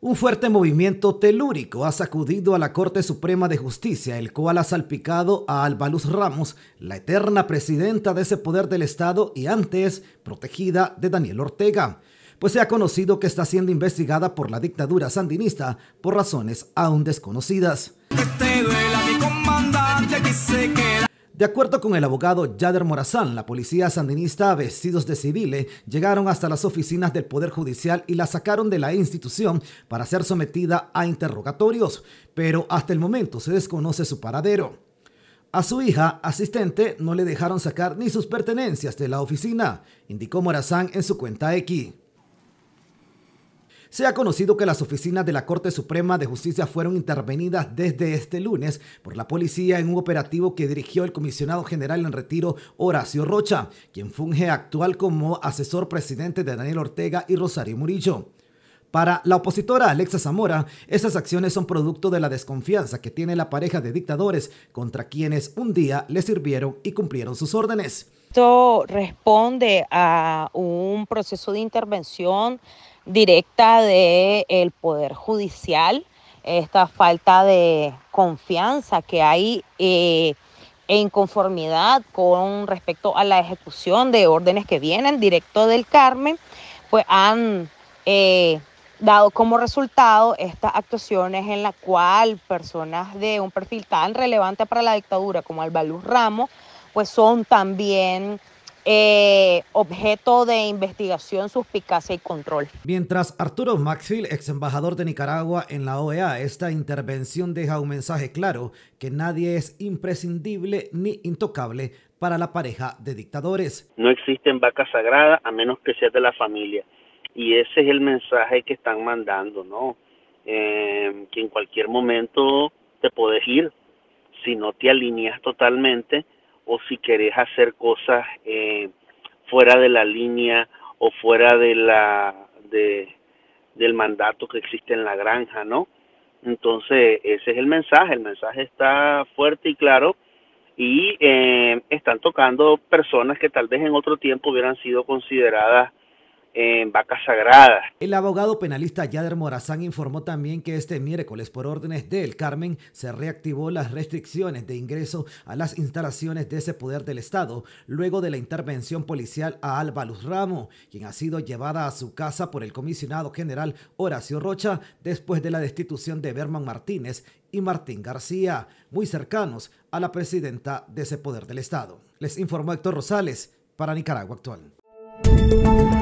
Un fuerte movimiento telúrico ha sacudido a la Corte Suprema de Justicia, el cual ha salpicado a Albaluz Ramos, la eterna presidenta de ese poder del Estado y antes protegida de Daniel Ortega, pues se ha conocido que está siendo investigada por la dictadura sandinista por razones aún desconocidas. mi comandante, de acuerdo con el abogado Yader Morazán, la policía sandinista, vestidos de civiles, eh, llegaron hasta las oficinas del Poder Judicial y la sacaron de la institución para ser sometida a interrogatorios, pero hasta el momento se desconoce su paradero. A su hija, asistente, no le dejaron sacar ni sus pertenencias de la oficina, indicó Morazán en su cuenta X. Se ha conocido que las oficinas de la Corte Suprema de Justicia fueron intervenidas desde este lunes por la policía en un operativo que dirigió el comisionado general en retiro Horacio Rocha, quien funge actual como asesor presidente de Daniel Ortega y Rosario Murillo. Para la opositora Alexa Zamora, esas acciones son producto de la desconfianza que tiene la pareja de dictadores contra quienes un día le sirvieron y cumplieron sus órdenes. Esto responde a un proceso de intervención directa del el Poder Judicial, esta falta de confianza que hay en eh, e conformidad con respecto a la ejecución de órdenes que vienen directo del Carmen, pues han eh, dado como resultado estas actuaciones en la cual personas de un perfil tan relevante para la dictadura como Albaluz Ramos, pues son también eh, objeto de investigación, suspicacia y control. Mientras Arturo Maxfield, ex embajador de Nicaragua en la OEA, esta intervención deja un mensaje claro que nadie es imprescindible ni intocable para la pareja de dictadores. No existen vacas sagradas a menos que sea de la familia. Y ese es el mensaje que están mandando, ¿no? Em, que en cualquier momento te puedes ir si no te alineas totalmente o si querés hacer cosas eh, fuera de la línea o fuera de la del mandato que existe en la granja, ¿no? Entonces, ese es el mensaje, el mensaje está fuerte y claro y eh, están tocando personas que tal vez en otro tiempo hubieran sido consideradas en vacas sagradas. El abogado penalista Yader Morazán informó también que este miércoles, por órdenes del Carmen, se reactivó las restricciones de ingreso a las instalaciones de ese poder del Estado, luego de la intervención policial a Alba Luz Ramo, quien ha sido llevada a su casa por el comisionado general Horacio Rocha después de la destitución de Berman Martínez y Martín García, muy cercanos a la presidenta de ese poder del Estado. Les informó Héctor Rosales para Nicaragua Actual.